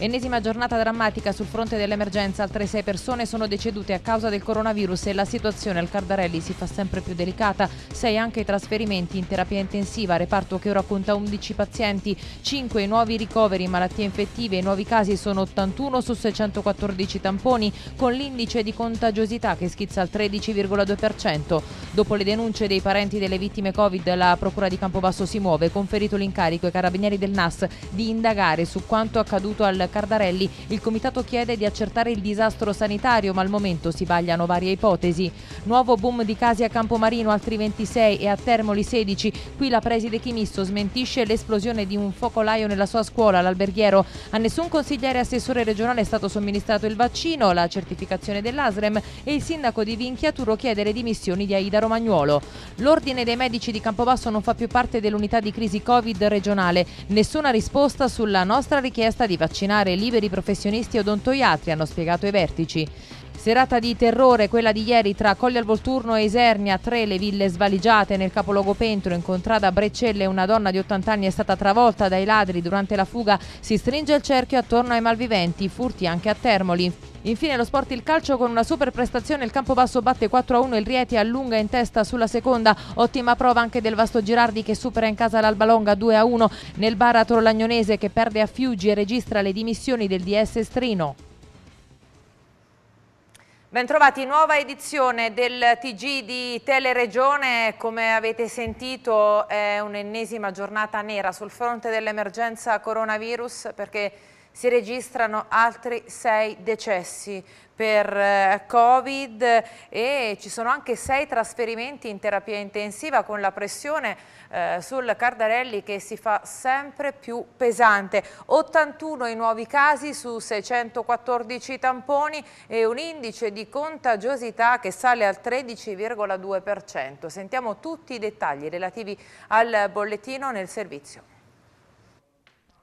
Ennesima giornata drammatica sul fronte dell'emergenza, altre sei persone sono decedute a causa del coronavirus e la situazione al Cardarelli si fa sempre più delicata. Sei anche i trasferimenti in terapia intensiva, reparto che ora conta 11 pazienti, 5 nuovi ricoveri, in malattie infettive, i nuovi casi sono 81 su 614 tamponi, con l'indice di contagiosità che schizza al 13,2%. Dopo le denunce dei parenti delle vittime Covid, la Procura di Campobasso si muove, conferito l'incarico ai carabinieri del NAS di indagare su quanto accaduto al Cardarelli, il comitato chiede di accertare il disastro sanitario, ma al momento si bagliano varie ipotesi. Nuovo boom di casi a Campomarino, altri 26 e a Termoli 16. Qui la preside Chimisso smentisce l'esplosione di un focolaio nella sua scuola, l'alberghiero. A nessun consigliere assessore regionale è stato somministrato il vaccino, la certificazione dell'ASREM e il sindaco di Vinchiaturo chiede le dimissioni di Aida Romagnuolo. L'ordine dei medici di Campobasso non fa più parte dell'unità di crisi Covid regionale. Nessuna risposta sulla nostra richiesta di vaccinare tornare liberi professionisti e odontoiatri, hanno spiegato i vertici. Serata di terrore quella di ieri tra Colli al Volturno e Isernia, tre le ville svaligiate nel capoluogo Pentro, in contrada a Brecelle una donna di 80 anni è stata travolta dai ladri durante la fuga, si stringe il cerchio attorno ai malviventi, furti anche a Termoli. Infine lo sport il calcio con una super prestazione, il Campobasso batte 4-1, il Rieti allunga in testa sulla seconda, ottima prova anche del Vasto Girardi che supera in casa l'Albalonga 2-1, nel baratro lagnonese che perde a Fiuggi e registra le dimissioni del DS Strino. Bentrovati, nuova edizione del TG di Teleregione, come avete sentito è un'ennesima giornata nera sul fronte dell'emergenza coronavirus perché si registrano altri sei decessi per eh, Covid e ci sono anche sei trasferimenti in terapia intensiva con la pressione eh, sul Cardarelli che si fa sempre più pesante. 81 i nuovi casi su 614 tamponi e un indice di contagiosità che sale al 13,2%. Sentiamo tutti i dettagli relativi al bollettino nel servizio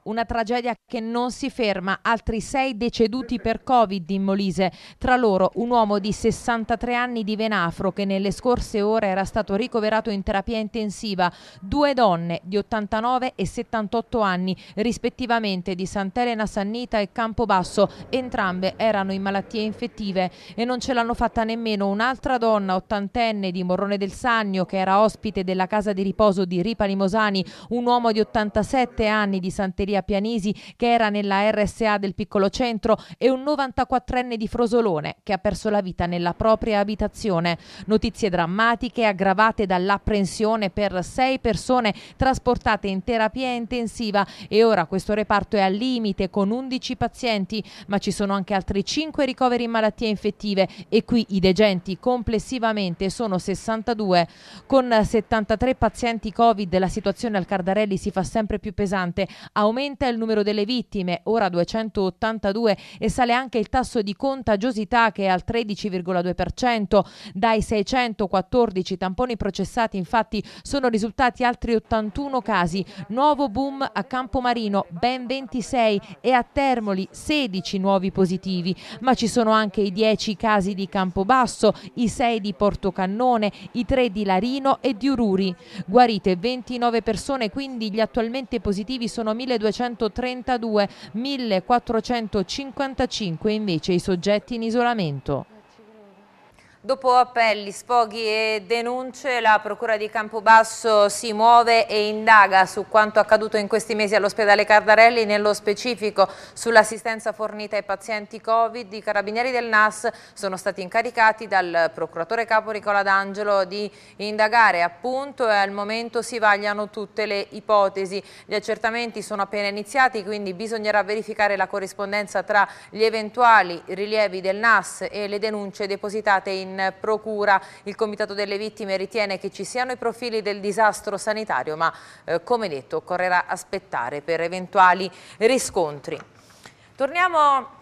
una tragedia che non si ferma, altri sei deceduti per Covid in Molise, tra loro un uomo di 63 anni di Venafro che nelle scorse ore era stato ricoverato in terapia intensiva, due donne di 89 e 78 anni, rispettivamente di Sant'Elena Sannita e Campobasso, entrambe erano in malattie infettive e non ce l'hanno fatta nemmeno un'altra donna ottantenne di Morrone del Sannio che era ospite della casa di riposo di Ripa Limosani, un uomo di 87 anni di Santeria Maria Pianisi che era nella RSA del piccolo centro e un 94enne di Frosolone che ha perso la vita nella propria abitazione. Notizie drammatiche aggravate dall'apprensione per sei persone trasportate in terapia intensiva e ora questo reparto è al limite con 11 pazienti, ma ci sono anche altri 5 ricoveri in malattie infettive e qui i degenti complessivamente sono 62. Con 73 pazienti Covid la situazione al Cardarelli si fa sempre più pesante, aumenta Aumenta il numero delle vittime, ora 282, e sale anche il tasso di contagiosità che è al 13,2%. Dai 614 tamponi processati infatti sono risultati altri 81 casi. Nuovo boom a Campomarino, ben 26 e a Termoli 16 nuovi positivi, ma ci sono anche i 10 casi di Campobasso, i 6 di Portocannone, i 3 di Larino e di Ururi. Guarite 29 persone, quindi gli attualmente positivi sono 1200 1432, 1455 invece i soggetti in isolamento. Dopo appelli, sfoghi e denunce, la Procura di Campobasso si muove e indaga su quanto accaduto in questi mesi all'ospedale Cardarelli, nello specifico sull'assistenza fornita ai pazienti Covid. I carabinieri del NAS sono stati incaricati dal procuratore capo Nicola D'Angelo di indagare appunto e al momento si vagliano tutte le ipotesi. Gli accertamenti sono appena iniziati, quindi bisognerà verificare la corrispondenza tra gli eventuali rilievi del NAS e le denunce depositate in in procura. Il Comitato delle Vittime ritiene che ci siano i profili del disastro sanitario, ma eh, come detto occorrerà aspettare per eventuali riscontri. Torniamo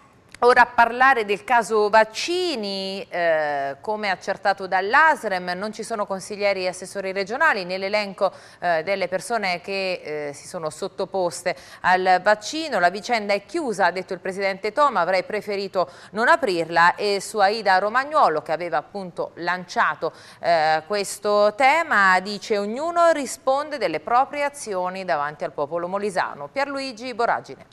Ora a parlare del caso vaccini, eh, come accertato dall'ASREM, non ci sono consiglieri e assessori regionali nell'elenco eh, delle persone che eh, si sono sottoposte al vaccino. La vicenda è chiusa, ha detto il Presidente Toma, avrei preferito non aprirla e su Aida Romagnuolo che aveva appunto lanciato eh, questo tema dice ognuno risponde delle proprie azioni davanti al popolo molisano. Pierluigi Boragine.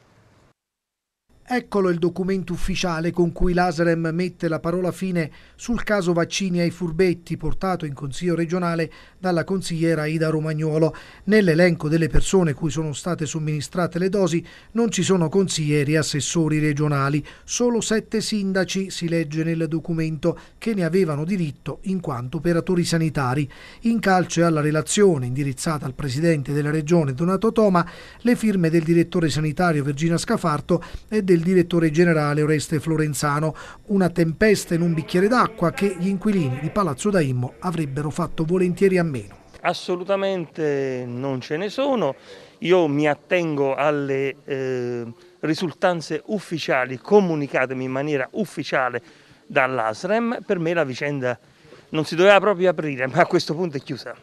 Eccolo il documento ufficiale con cui l'Aserem mette la parola fine sul caso vaccini ai furbetti portato in Consiglio regionale dalla consigliera Ida Romagnuolo. Nell'elenco delle persone cui sono state somministrate le dosi non ci sono consiglieri e assessori regionali, solo sette sindaci, si legge nel documento, che ne avevano diritto in quanto operatori sanitari. In calce alla relazione indirizzata al Presidente della Regione Donato Toma, le firme del direttore sanitario Vergina Scafarto e del del direttore generale Oreste Florenzano, una tempesta in un bicchiere d'acqua che gli inquilini di Palazzo Daimmo avrebbero fatto volentieri a meno. Assolutamente non ce ne sono, io mi attengo alle eh, risultanze ufficiali, comunicatemi in maniera ufficiale dall'ASREM, per me la vicenda non si doveva proprio aprire, ma a questo punto è chiusa.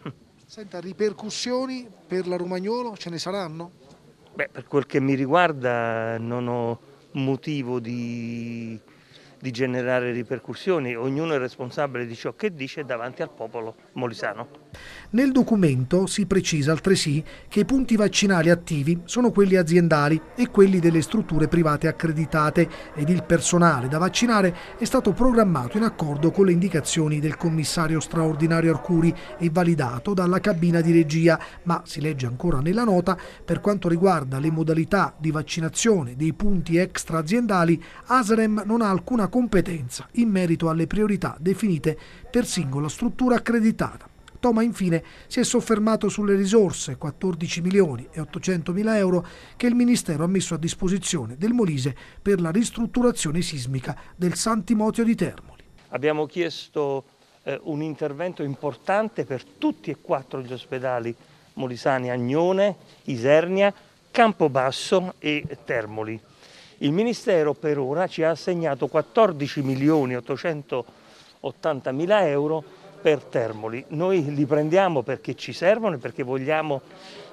Senta, ripercussioni per la Romagnolo ce ne saranno? Beh, per quel che mi riguarda non ho motivo di di generare ripercussioni, ognuno è responsabile di ciò che dice davanti al popolo molisano. Nel documento si precisa altresì che i punti vaccinali attivi sono quelli aziendali e quelli delle strutture private accreditate ed il personale da vaccinare è stato programmato in accordo con le indicazioni del commissario straordinario Arcuri e validato dalla cabina di regia, ma si legge ancora nella nota per quanto riguarda le modalità di vaccinazione dei punti extra aziendali, ASREM non ha alcuna competenza in merito alle priorità definite per singola struttura accreditata. Toma infine si è soffermato sulle risorse, 14 milioni e 800 mila euro, che il Ministero ha messo a disposizione del Molise per la ristrutturazione sismica del Santimotio di Termoli. Abbiamo chiesto eh, un intervento importante per tutti e quattro gli ospedali molisani Agnone, Isernia, Campobasso e Termoli. Il Ministero per ora ci ha assegnato 14 milioni 880 mila euro per Termoli. Noi li prendiamo perché ci servono e perché vogliamo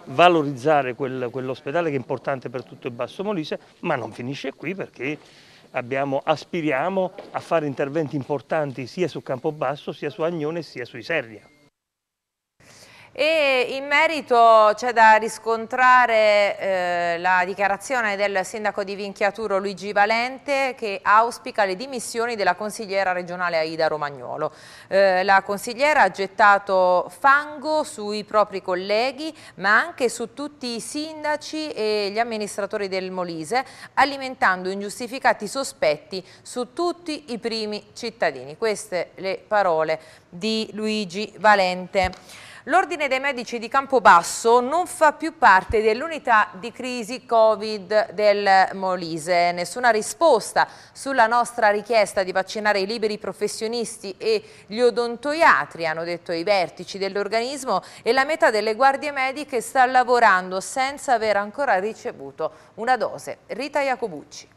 valorizzare quel, quell'ospedale che è importante per tutto il Basso Molise, ma non finisce qui perché abbiamo, aspiriamo a fare interventi importanti sia su Campobasso, sia su Agnone, sia sui Sernia. E in merito c'è da riscontrare eh, la dichiarazione del sindaco di Vinchiaturo Luigi Valente che auspica le dimissioni della consigliera regionale Aida Romagnolo. Eh, la consigliera ha gettato fango sui propri colleghi ma anche su tutti i sindaci e gli amministratori del Molise alimentando ingiustificati sospetti su tutti i primi cittadini. Queste le parole di Luigi Valente. L'Ordine dei Medici di Campobasso non fa più parte dell'unità di crisi Covid del Molise. Nessuna risposta sulla nostra richiesta di vaccinare i liberi professionisti e gli odontoiatri, hanno detto i vertici dell'organismo e la metà delle guardie mediche sta lavorando senza aver ancora ricevuto una dose. Rita Iacobucci.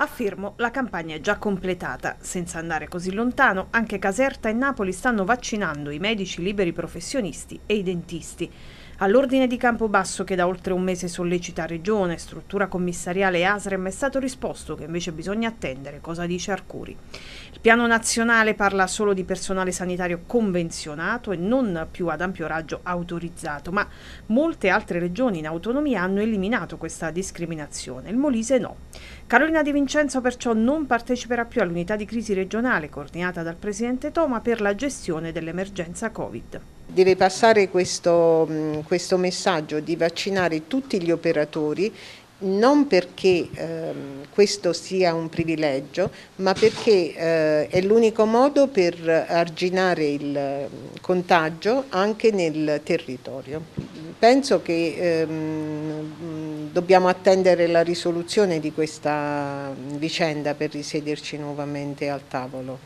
Affermo, la campagna è già completata. Senza andare così lontano, anche Caserta e Napoli stanno vaccinando i medici liberi professionisti e i dentisti. All'ordine di Campobasso che da oltre un mese sollecita Regione, struttura commissariale e ASREM è stato risposto che invece bisogna attendere cosa dice Arcuri. Il piano nazionale parla solo di personale sanitario convenzionato e non più ad ampio raggio autorizzato, ma molte altre regioni in autonomia hanno eliminato questa discriminazione, il Molise no. Carolina Di Vincenzo perciò non parteciperà più all'unità di crisi regionale coordinata dal presidente Toma per la gestione dell'emergenza Covid. Deve passare questo, questo messaggio di vaccinare tutti gli operatori non perché ehm, questo sia un privilegio, ma perché eh, è l'unico modo per arginare il ehm, contagio anche nel territorio. Penso che ehm, dobbiamo attendere la risoluzione di questa vicenda per risederci nuovamente al tavolo,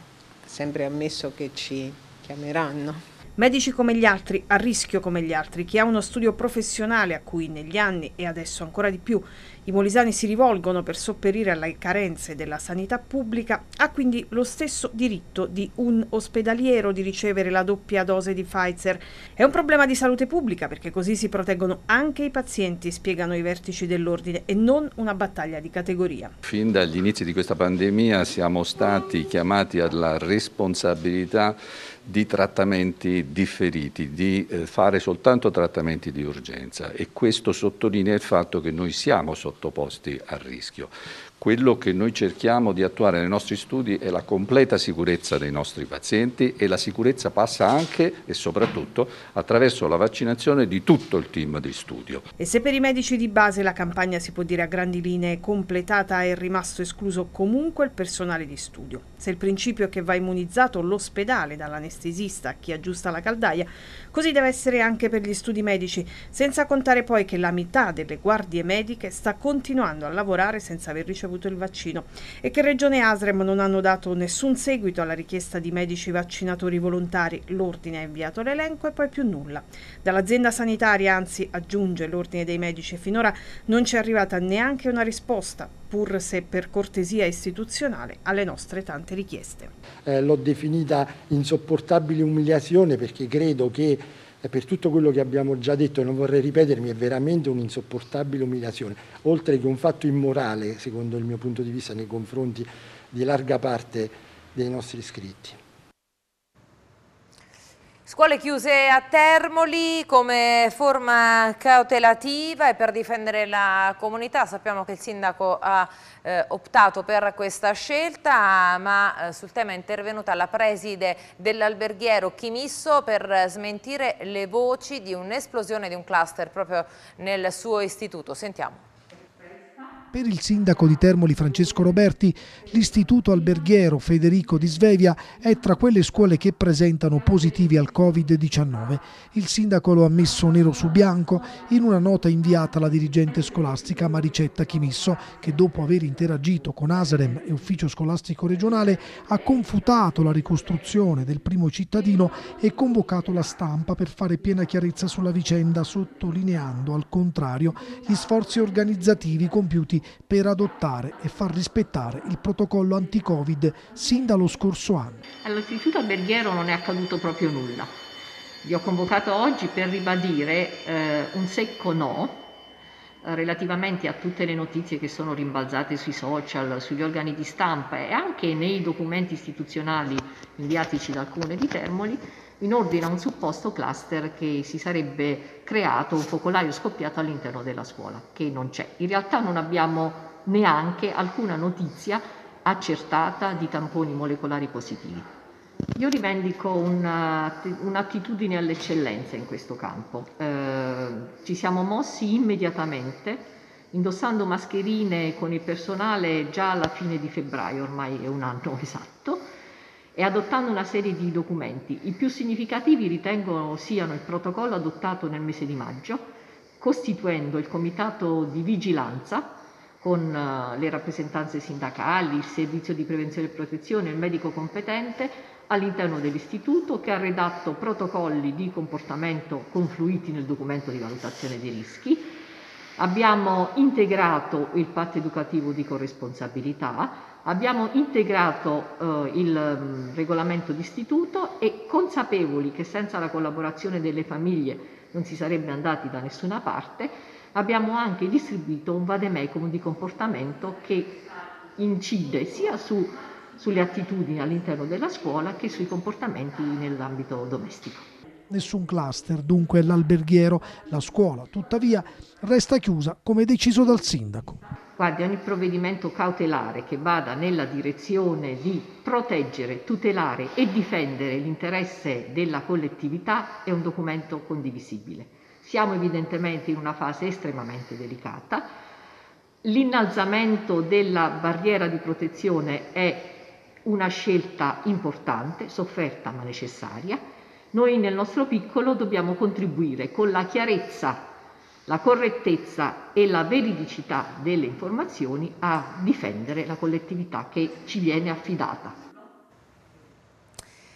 sempre ammesso che ci chiameranno. Medici come gli altri, a rischio come gli altri, chi ha uno studio professionale a cui negli anni e adesso ancora di più i molisani si rivolgono per sopperire alle carenze della sanità pubblica, ha quindi lo stesso diritto di un ospedaliero di ricevere la doppia dose di Pfizer. È un problema di salute pubblica perché così si proteggono anche i pazienti, spiegano i vertici dell'ordine, e non una battaglia di categoria. Fin dagli inizi di questa pandemia siamo stati chiamati alla responsabilità di trattamenti differiti, di eh, fare soltanto trattamenti di urgenza e questo sottolinea il fatto che noi siamo sottoposti a rischio. Quello che noi cerchiamo di attuare nei nostri studi è la completa sicurezza dei nostri pazienti e la sicurezza passa anche e soprattutto attraverso la vaccinazione di tutto il team di studio. E se per i medici di base la campagna si può dire a grandi linee completata è rimasto escluso comunque il personale di studio. Se il principio è che va immunizzato l'ospedale dall'anestesista a chi aggiusta la caldaia, così deve essere anche per gli studi medici, senza contare poi che la metà delle guardie mediche sta continuando a lavorare senza aver ricevuto avuto il vaccino e che Regione e Asrem non hanno dato nessun seguito alla richiesta di medici vaccinatori volontari. L'ordine ha inviato l'elenco e poi più nulla. Dall'azienda sanitaria, anzi aggiunge l'ordine dei medici, finora non ci è arrivata neanche una risposta, pur se per cortesia istituzionale, alle nostre tante richieste. Eh, L'ho definita insopportabile umiliazione perché credo che e per tutto quello che abbiamo già detto e non vorrei ripetermi, è veramente un'insopportabile umiliazione, oltre che un fatto immorale, secondo il mio punto di vista, nei confronti di larga parte dei nostri iscritti. Scuole chiuse a Termoli come forma cautelativa e per difendere la comunità. Sappiamo che il sindaco ha eh, optato per questa scelta, ma eh, sul tema è intervenuta la preside dell'alberghiero Chimisso per smentire le voci di un'esplosione di un cluster proprio nel suo istituto. Sentiamo. Per il sindaco di Termoli Francesco Roberti, l'istituto alberghiero Federico di Svevia è tra quelle scuole che presentano positivi al Covid-19. Il sindaco lo ha messo nero su bianco in una nota inviata alla dirigente scolastica Maricetta Chimisso, che dopo aver interagito con Aserem e Ufficio Scolastico Regionale ha confutato la ricostruzione del primo cittadino e convocato la stampa per fare piena chiarezza sulla vicenda, sottolineando al contrario gli sforzi organizzativi compiuti per adottare e far rispettare il protocollo anti-Covid sin dallo scorso anno. All'istituto alberghiero non è accaduto proprio nulla. Vi ho convocato oggi per ribadire eh, un secco no relativamente a tutte le notizie che sono rimbalzate sui social, sugli organi di stampa e anche nei documenti istituzionali inviatici da alcune di Termoli in ordine a un supposto cluster che si sarebbe creato, un focolaio scoppiato all'interno della scuola, che non c'è. In realtà non abbiamo neanche alcuna notizia accertata di tamponi molecolari positivi. Io rivendico una, eh, un'attitudine all'eccellenza in questo campo. Eh, ci siamo mossi immediatamente indossando mascherine con il personale già alla fine di febbraio, ormai è un anno esatto, e adottando una serie di documenti. I più significativi ritengo siano il protocollo adottato nel mese di maggio, costituendo il comitato di vigilanza con eh, le rappresentanze sindacali, il servizio di prevenzione e protezione, il medico competente all'interno dell'istituto che ha redatto protocolli di comportamento confluiti nel documento di valutazione dei rischi. Abbiamo integrato il patto educativo di corresponsabilità, Abbiamo integrato eh, il mm, regolamento d'istituto e consapevoli che senza la collaborazione delle famiglie non si sarebbe andati da nessuna parte, abbiamo anche distribuito un vademecum di comportamento che incide sia su, sulle attitudini all'interno della scuola che sui comportamenti nell'ambito domestico. Nessun cluster, dunque l'alberghiero, la scuola tuttavia resta chiusa come deciso dal sindaco. Guardi, ogni provvedimento cautelare che vada nella direzione di proteggere, tutelare e difendere l'interesse della collettività è un documento condivisibile. Siamo evidentemente in una fase estremamente delicata. L'innalzamento della barriera di protezione è una scelta importante, sofferta ma necessaria. Noi nel nostro piccolo dobbiamo contribuire con la chiarezza la correttezza e la veridicità delle informazioni a difendere la collettività che ci viene affidata.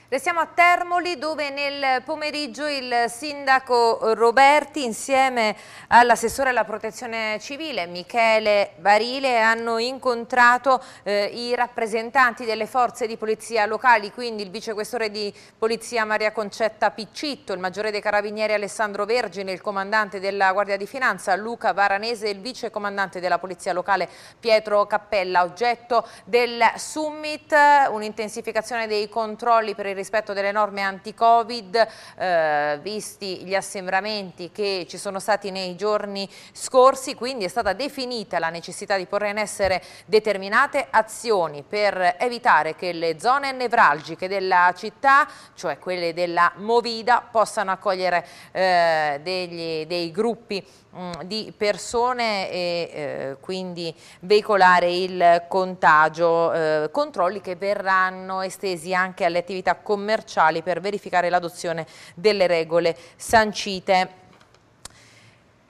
Restiamo a Termoli dove nel pomeriggio il sindaco Roberti insieme all'assessore alla protezione civile Michele Barile hanno incontrato eh, i rappresentanti delle forze di polizia locali, quindi il vicequestore di polizia Maria Concetta Piccitto, il maggiore dei carabinieri Alessandro Vergine, il comandante della Guardia di Finanza Luca Varanese e il vicecomandante della polizia locale Pietro Cappella, oggetto del summit, eh, un'intensificazione dei controlli per il il rispetto delle norme anti-Covid, eh, visti gli assembramenti che ci sono stati nei giorni scorsi, quindi è stata definita la necessità di porre in essere determinate azioni per evitare che le zone nevralgiche della città, cioè quelle della Movida, possano accogliere eh, degli, dei gruppi mm, di persone e eh, quindi veicolare il contagio, eh, controlli che verranno estesi anche alle attività commerciali per verificare l'adozione delle regole sancite.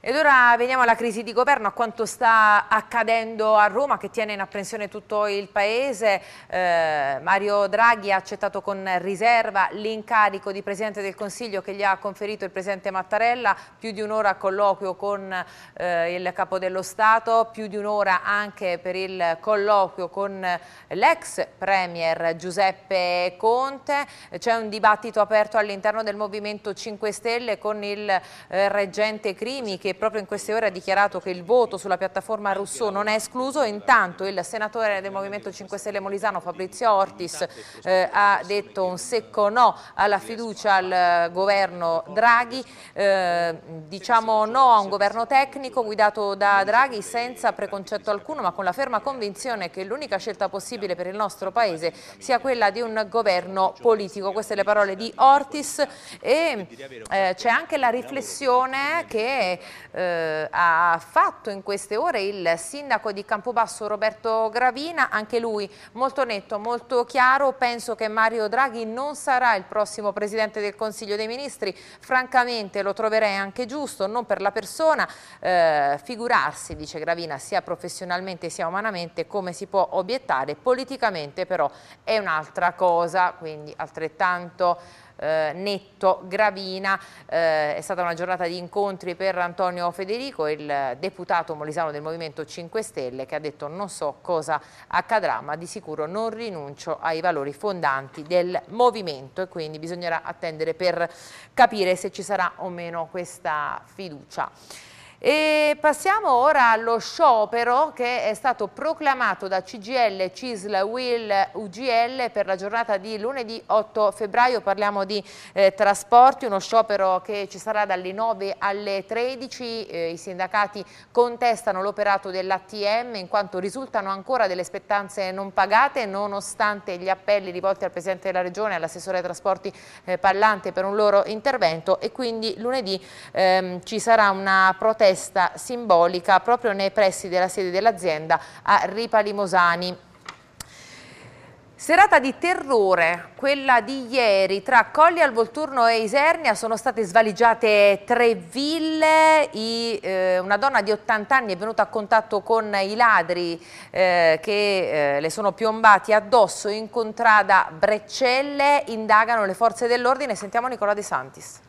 Ed ora veniamo alla crisi di governo, a quanto sta accadendo a Roma che tiene in apprensione tutto il paese. Eh, Mario Draghi ha accettato con riserva l'incarico di Presidente del Consiglio che gli ha conferito il Presidente Mattarella, più di un'ora a colloquio con eh, il Capo dello Stato, più di un'ora anche per il colloquio con l'ex Premier Giuseppe Conte. C'è un dibattito aperto all'interno del Movimento 5 Stelle con il eh, reggente Crimi che proprio in queste ore ha dichiarato che il voto sulla piattaforma Rousseau non è escluso, intanto il senatore del Movimento 5 Stelle Molisano Fabrizio Ortis eh, ha detto un secco no alla fiducia al governo Draghi, eh, diciamo no a un governo tecnico guidato da Draghi senza preconcetto alcuno ma con la ferma convinzione che l'unica scelta possibile per il nostro Paese sia quella di un governo politico. Queste le parole di Ortis e eh, c'è anche la riflessione che eh, ha fatto in queste ore il sindaco di Campobasso Roberto Gravina, anche lui molto netto, molto chiaro, penso che Mario Draghi non sarà il prossimo Presidente del Consiglio dei Ministri, francamente lo troverei anche giusto, non per la persona, eh, figurarsi, dice Gravina, sia professionalmente sia umanamente, come si può obiettare, politicamente però è un'altra cosa, quindi altrettanto eh, netto Gravina. Eh, è stata una giornata di incontri per Antonio Federico, il deputato molisano del Movimento 5 Stelle, che ha detto non so cosa accadrà, ma di sicuro non rinuncio ai valori fondanti del movimento e quindi bisognerà attendere per capire se ci sarà o meno questa fiducia. E passiamo ora allo sciopero che è stato proclamato da CGL, CISL, WIL, UGL per la giornata di lunedì 8 febbraio. Parliamo di eh, trasporti, uno sciopero che ci sarà dalle 9 alle 13. Eh, I sindacati contestano l'operato dell'ATM in quanto risultano ancora delle spettanze non pagate nonostante gli appelli rivolti al Presidente della Regione e all'assessore ai trasporti eh, Pallante per un loro intervento e quindi lunedì ehm, ci sarà una protesta festa simbolica proprio nei pressi della sede dell'azienda a Ripa Limosani. Serata di terrore, quella di ieri, tra Colli al Volturno e Isernia sono state svaligiate tre ville, I, eh, una donna di 80 anni è venuta a contatto con i ladri eh, che eh, le sono piombati addosso in contrada Breccelle, indagano le forze dell'ordine, sentiamo Nicola De Santis.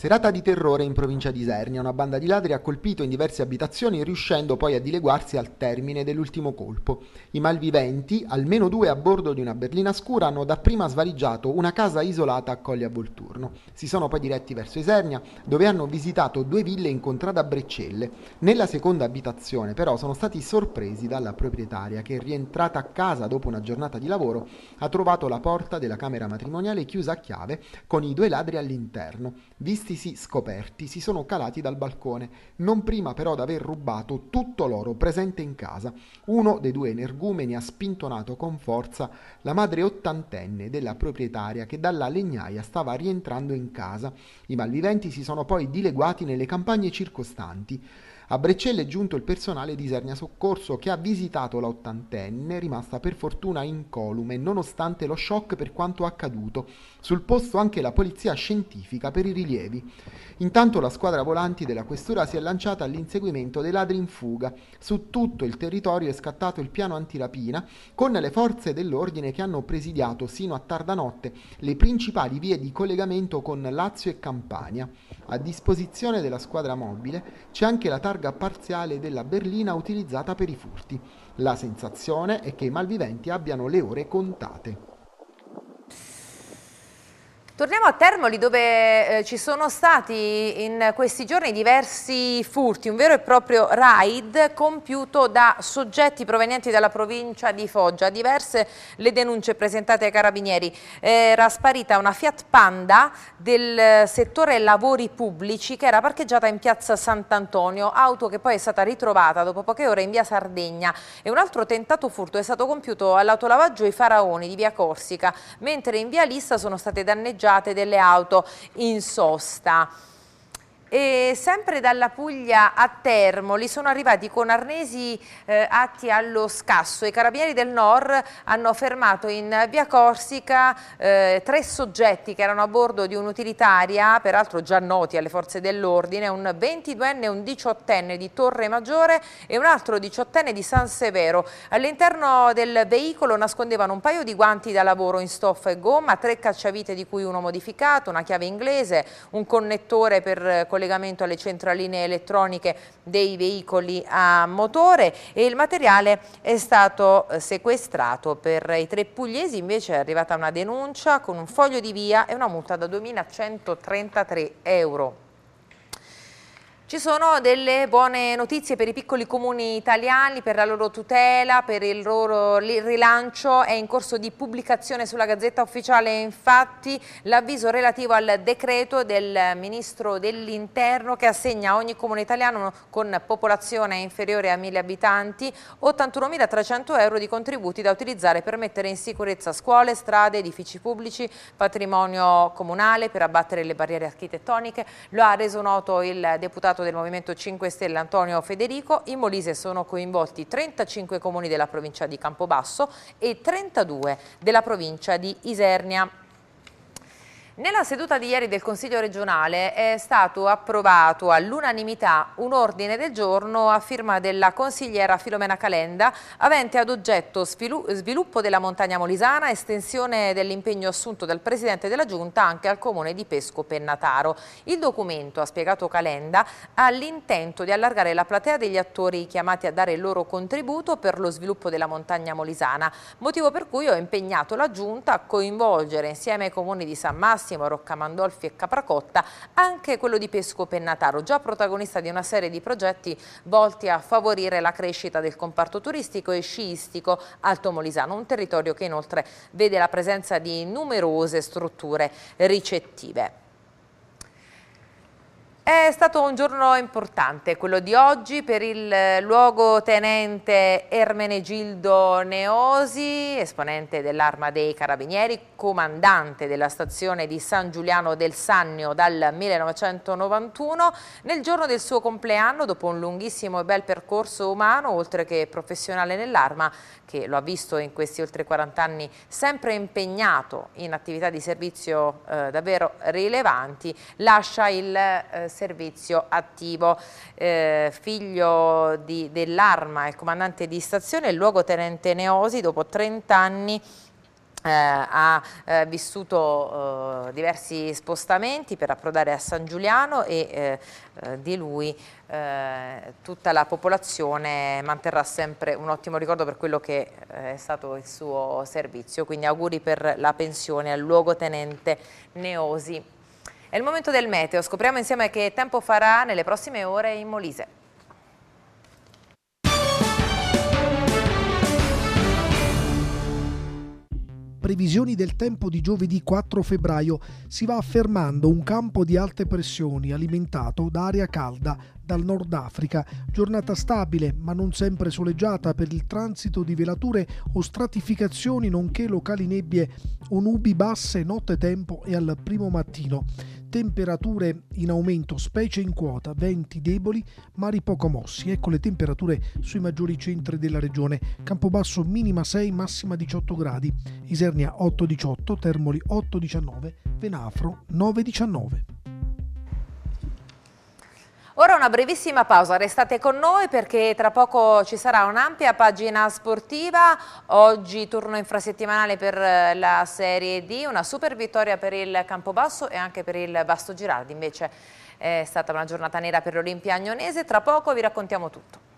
Serata di terrore in provincia di Isernia, una banda di ladri ha colpito in diverse abitazioni riuscendo poi a dileguarsi al termine dell'ultimo colpo. I malviventi, almeno due a bordo di una berlina scura, hanno dapprima svaligiato una casa isolata a Colli a Volturno. Si sono poi diretti verso Isernia, dove hanno visitato due ville in contrada Breccelle. Nella seconda abitazione però sono stati sorpresi dalla proprietaria che, rientrata a casa dopo una giornata di lavoro, ha trovato la porta della camera matrimoniale chiusa a chiave con i due ladri all'interno. Visti vestisi scoperti, si sono calati dal balcone, non prima però d'aver rubato tutto l'oro presente in casa. Uno dei due energumeni ha spintonato con forza la madre ottantenne della proprietaria che dalla legnaia stava rientrando in casa. I malviventi si sono poi dileguati nelle campagne circostanti. A Breccello è giunto il personale di Isernia Soccorso che ha visitato la ottantenne, rimasta per fortuna incolume nonostante lo shock per quanto accaduto. Sul posto anche la polizia scientifica per i rilievi. Intanto la squadra volanti della questura si è lanciata all'inseguimento dei ladri in fuga. Su tutto il territorio è scattato il piano antirapina con le forze dell'ordine che hanno presidiato sino a tarda notte le principali vie di collegamento con Lazio e Campania. A disposizione della squadra mobile c'è anche la targa parziale della berlina utilizzata per i furti. La sensazione è che i malviventi abbiano le ore contate. Torniamo a Termoli dove eh, ci sono stati in questi giorni diversi furti, un vero e proprio raid compiuto da soggetti provenienti dalla provincia di Foggia. Diverse le denunce presentate ai carabinieri. Era sparita una Fiat Panda del settore lavori pubblici che era parcheggiata in piazza Sant'Antonio, auto che poi è stata ritrovata dopo poche ore in via Sardegna e un altro tentato furto è stato compiuto all'autolavaggio I Faraoni di via Corsica, mentre in via Lista sono state danneggiate parcheggiate delle auto in sosta. E sempre dalla Puglia a Termoli sono arrivati con arnesi eh, atti allo scasso. I carabinieri del Nord hanno fermato in via Corsica eh, tre soggetti che erano a bordo di un'utilitaria, peraltro già noti alle forze dell'ordine, un 22enne e un 18enne di Torre Maggiore e un altro 18enne di San Severo. All'interno del veicolo nascondevano un paio di guanti da lavoro in stoffa e gomma, tre cacciavite di cui uno modificato, una chiave inglese, un connettore per eh, collegare collegamento alle centraline elettroniche dei veicoli a motore e il materiale è stato eh, sequestrato. Per i tre pugliesi invece è arrivata una denuncia con un foglio di via e una multa da 2.133 euro. Ci sono delle buone notizie per i piccoli comuni italiani, per la loro tutela, per il loro rilancio. È in corso di pubblicazione sulla Gazzetta Ufficiale, infatti, l'avviso relativo al decreto del Ministro dell'Interno che assegna a ogni comune italiano con popolazione inferiore a 1.000 abitanti 81.300 euro di contributi da utilizzare per mettere in sicurezza scuole, strade, edifici pubblici, patrimonio comunale, per abbattere le barriere architettoniche. Lo ha reso noto il deputato deputato del Movimento 5 Stelle Antonio Federico, in Molise sono coinvolti 35 comuni della provincia di Campobasso e 32 della provincia di Isernia. Nella seduta di ieri del Consiglio regionale è stato approvato all'unanimità un ordine del giorno a firma della consigliera Filomena Calenda avente ad oggetto sviluppo della montagna molisana, estensione dell'impegno assunto dal Presidente della Giunta anche al Comune di Pesco Pennataro. Il documento, ha spiegato Calenda, ha l'intento di allargare la platea degli attori chiamati a dare il loro contributo per lo sviluppo della montagna molisana, motivo per cui ho impegnato la Giunta a coinvolgere insieme ai comuni di San Massimo, Massimo, Roccamandolfi e Capracotta, anche quello di Pesco Pennataro, già protagonista di una serie di progetti volti a favorire la crescita del comparto turistico e sciistico alto molisano, un territorio che inoltre vede la presenza di numerose strutture ricettive. È stato un giorno importante quello di oggi per il eh, luogotenente Ermenegildo Neosi, esponente dell'Arma dei Carabinieri, comandante della stazione di San Giuliano del Sannio dal 1991. Nel giorno del suo compleanno, dopo un lunghissimo e bel percorso umano, oltre che professionale nell'Arma, che lo ha visto in questi oltre 40 anni sempre impegnato in attività di servizio eh, davvero rilevanti, lascia il eh, servizio attivo. Eh, figlio dell'Arma, il comandante di stazione, il luogotenente Neosi, dopo 30 anni eh, ha eh, vissuto eh, diversi spostamenti per approdare a San Giuliano e eh, eh, di lui eh, tutta la popolazione manterrà sempre un ottimo ricordo per quello che è stato il suo servizio. Quindi auguri per la pensione al luogotenente Neosi. È il momento del meteo, scopriamo insieme che tempo farà nelle prossime ore in Molise. previsioni del tempo di giovedì 4 febbraio si va affermando un campo di alte pressioni alimentato da aria calda dal Nord Africa. Giornata stabile, ma non sempre soleggiata per il transito di velature o stratificazioni, nonché locali nebbie o nubi basse notte tempo e al primo mattino. Temperature in aumento, specie in quota, venti deboli, mari poco mossi. Ecco le temperature sui maggiori centri della regione. Campobasso minima 6, massima 18 gradi. Isernia 8-18, Termoli 8-19, Venafro 9-19. Ora una brevissima pausa, restate con noi perché tra poco ci sarà un'ampia pagina sportiva, oggi turno infrasettimanale per eh, la Serie D, una super vittoria per il Campobasso e anche per il Vasto Girardi, invece eh, è stata una giornata nera per l'Olimpia Agnonese, tra poco vi raccontiamo tutto.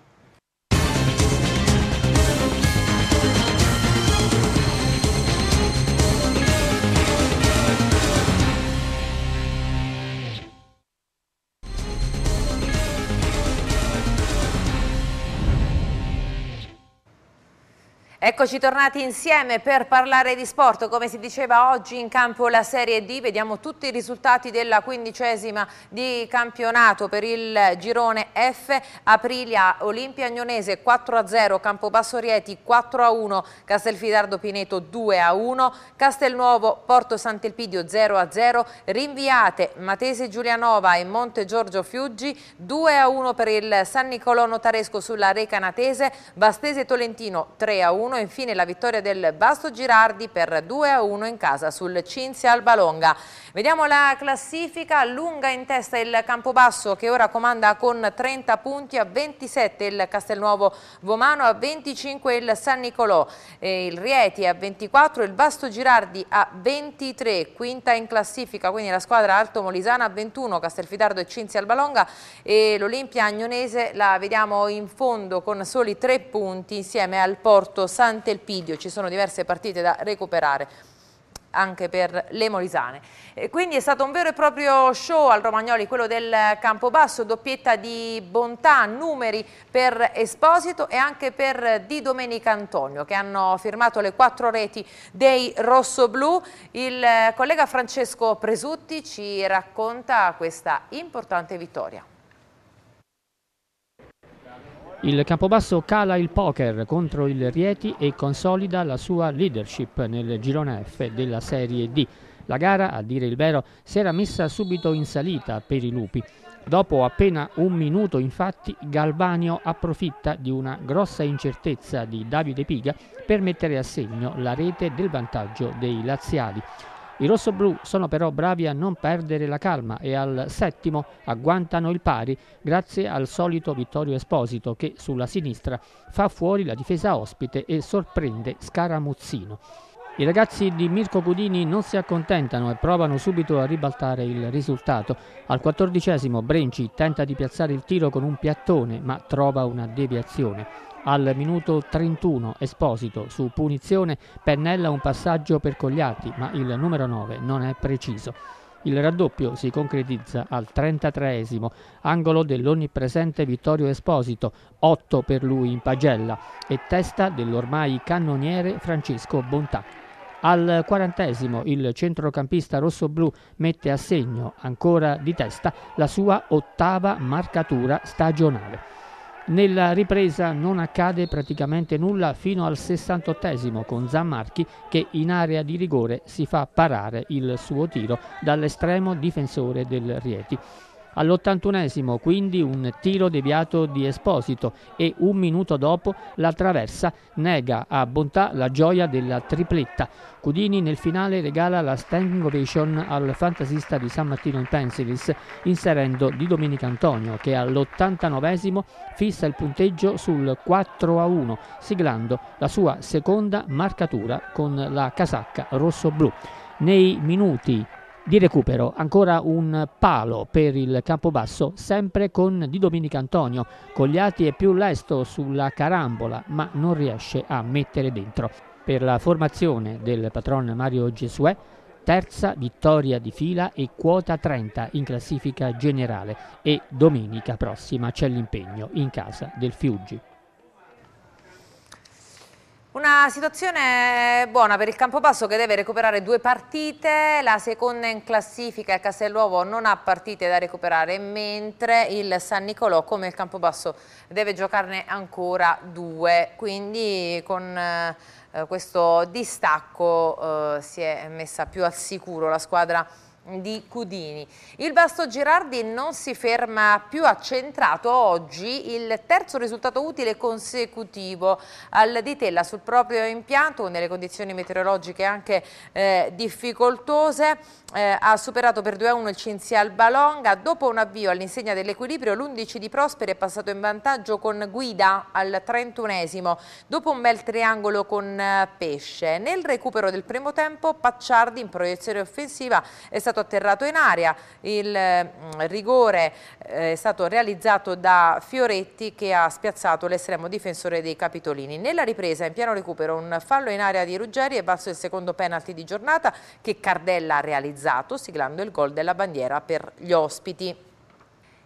Eccoci tornati insieme per parlare di sport, come si diceva oggi in campo la Serie D, vediamo tutti i risultati della quindicesima di campionato per il girone F, Aprilia, Olimpia Agnonese 4-0, Campobasso Rieti 4-1, Castelfidardo Pineto 2-1, Castelnuovo Porto Sant'Elpidio 0-0, Rinviate Matese Giulianova e Monte Giorgio Fiuggi 2-1 per il San Nicolò Notaresco sulla Reca Natese, Bastese Tolentino 3-1, 1 e infine la vittoria del Basto Girardi per 2 a 1 in casa sul Cinzia Albalonga. Vediamo la classifica, lunga in testa il Campobasso che ora comanda con 30 punti a 27 il Castelnuovo Vomano, a 25 il San Nicolò, il Rieti a 24, il Basto Girardi a 23, quinta in classifica quindi la squadra Alto Molisana a 21, Castelfidardo e Cinzia Albalonga e l'Olimpia Agnonese la vediamo in fondo con soli 3 punti insieme al Porto San Sant'Elpidio, ci sono diverse partite da recuperare anche per le Molisane. E quindi è stato un vero e proprio show al Romagnoli, quello del Campobasso, doppietta di bontà, numeri per Esposito e anche per Di Domenica Antonio che hanno firmato le quattro reti dei rossoblù. Il collega Francesco Presutti ci racconta questa importante vittoria. Il Campobasso cala il poker contro il Rieti e consolida la sua leadership nel girone F della Serie D. La gara, a dire il vero, si era messa subito in salita per i lupi. Dopo appena un minuto, infatti, Galvanio approfitta di una grossa incertezza di Davide Piga per mettere a segno la rete del vantaggio dei laziali. I rossoblù sono però bravi a non perdere la calma e al settimo agguantano il pari grazie al solito Vittorio Esposito che sulla sinistra fa fuori la difesa ospite e sorprende Scaramuzzino. I ragazzi di Mirko Cudini non si accontentano e provano subito a ribaltare il risultato. Al quattordicesimo Brenci tenta di piazzare il tiro con un piattone ma trova una deviazione. Al minuto 31 Esposito su punizione pennella un passaggio per Cogliatti, ma il numero 9 non è preciso. Il raddoppio si concretizza al 33 angolo dell'onnipresente Vittorio Esposito, 8 per lui in pagella e testa dell'ormai cannoniere Francesco Bontà. Al 40 il centrocampista rossoblù mette a segno, ancora di testa, la sua ottava marcatura stagionale. Nella ripresa non accade praticamente nulla fino al 68 esimo con Zammarchi che in area di rigore si fa parare il suo tiro dall'estremo difensore del Rieti. All'81esimo quindi un tiro deviato di Esposito e un minuto dopo la traversa nega a Bontà la gioia della tripletta. Cudini nel finale regala la standing ovation al fantasista di San Martino in Pensilis inserendo di Domenico Antonio che all'89esimo fissa il punteggio sul 4 a 1 siglando la sua seconda marcatura con la casacca rosso-blu. Nei minuti di recupero ancora un palo per il Campobasso, sempre con Di Domenico Antonio. Cogliati è più lesto sulla carambola, ma non riesce a mettere dentro. Per la formazione del patron Mario Gesuè, terza vittoria di fila e quota 30 in classifica generale e domenica prossima c'è l'impegno in casa del Fiuggi. Una situazione buona per il Campobasso che deve recuperare due partite, la seconda in classifica, il Castelluovo non ha partite da recuperare, mentre il San Nicolò come il Campobasso deve giocarne ancora due, quindi con eh, questo distacco eh, si è messa più al sicuro la squadra di Cudini. Il Vasto Girardi non si ferma più, ha centrato oggi il terzo risultato utile consecutivo al Ditella sul proprio impianto, nelle condizioni meteorologiche anche eh, difficoltose, eh, ha superato per 2-1 il Cinzia Balonga, dopo un avvio all'insegna dell'equilibrio l'11 di Prosperi è passato in vantaggio con Guida al 31esimo, dopo un bel triangolo con eh, Pesce. Nel recupero del primo tempo Pacciardi in proiezione offensiva è stato stato atterrato in aria. Il mm, rigore eh, è stato realizzato da Fioretti che ha spiazzato l'estremo difensore dei Capitolini. Nella ripresa in piano recupero un fallo in area di Ruggeri e basso il secondo penalty di giornata che Cardella ha realizzato siglando il gol della bandiera per gli ospiti.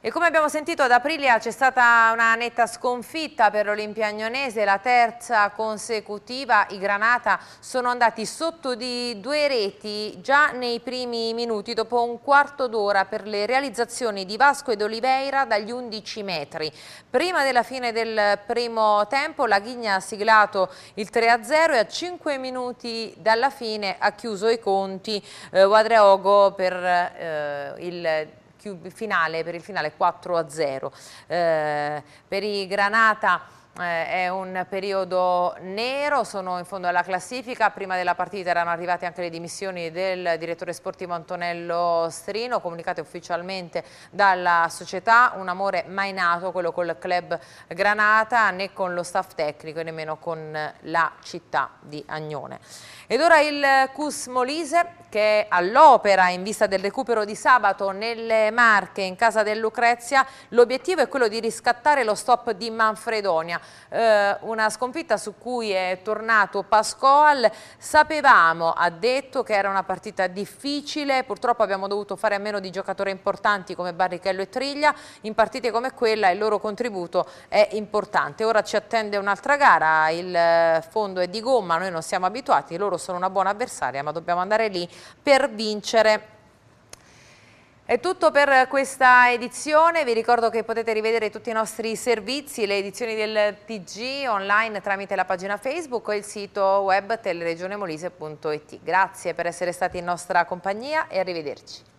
E come abbiamo sentito ad Aprilia c'è stata una netta sconfitta per l'Olimpia Agnonese, la terza consecutiva, i Granata sono andati sotto di due reti già nei primi minuti dopo un quarto d'ora per le realizzazioni di Vasco ed Oliveira dagli 11 metri. Prima della fine del primo tempo la Ghigna ha siglato il 3-0 e a 5 minuti dalla fine ha chiuso i conti eh, Guadreogo per eh, il finale, per il finale 4 a 0. Eh, per i Granata eh, è un periodo nero, sono in fondo alla classifica, prima della partita erano arrivate anche le dimissioni del direttore sportivo Antonello Strino, comunicate ufficialmente dalla società, un amore mai nato, quello col club Granata, né con lo staff tecnico e nemmeno con la città di Agnone. Ed ora il Cus Molise che è all'opera in vista del recupero di sabato nelle Marche in casa del Lucrezia. L'obiettivo è quello di riscattare lo stop di Manfredonia, eh, una sconfitta su cui è tornato Pascoal. Sapevamo, ha detto, che era una partita difficile, purtroppo abbiamo dovuto fare a meno di giocatori importanti come Barrichello e Triglia. In partite come quella il loro contributo è importante. Ora ci attende un'altra gara, il eh, fondo è di gomma, noi non siamo abituati, loro sono una buona avversaria ma dobbiamo andare lì per vincere. È tutto per questa edizione, vi ricordo che potete rivedere tutti i nostri servizi, le edizioni del TG online tramite la pagina Facebook o il sito web teleregionemolise.it. Grazie per essere stati in nostra compagnia e arrivederci.